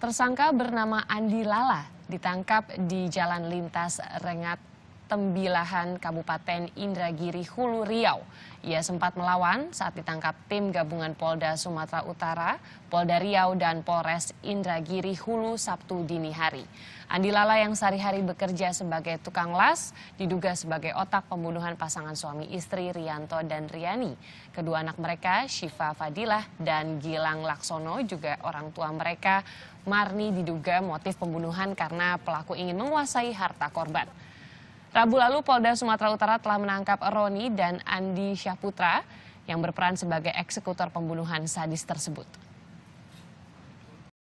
Tersangka bernama Andi Lala ditangkap di Jalan Lintas Rengat Tembilahan, Kabupaten Indragiri Hulu Riau. Ia sempat melawan saat ditangkap tim gabungan Polda Sumatera Utara, Polda Riau, dan Polres Indragiri Hulu Sabtu dini hari. Andi Lala yang sehari-hari bekerja sebagai tukang las, diduga sebagai otak pembunuhan pasangan suami istri Rianto dan Riani. Kedua anak mereka, Syifa Fadilah dan Gilang Laksono, juga orang tua mereka, Marni diduga motif pembunuhan karena pelaku ingin menguasai harta korban. Rabu lalu Polda Sumatera Utara telah menangkap Roni dan Andi Syahputra yang berperan sebagai eksekutor pembunuhan sadis tersebut.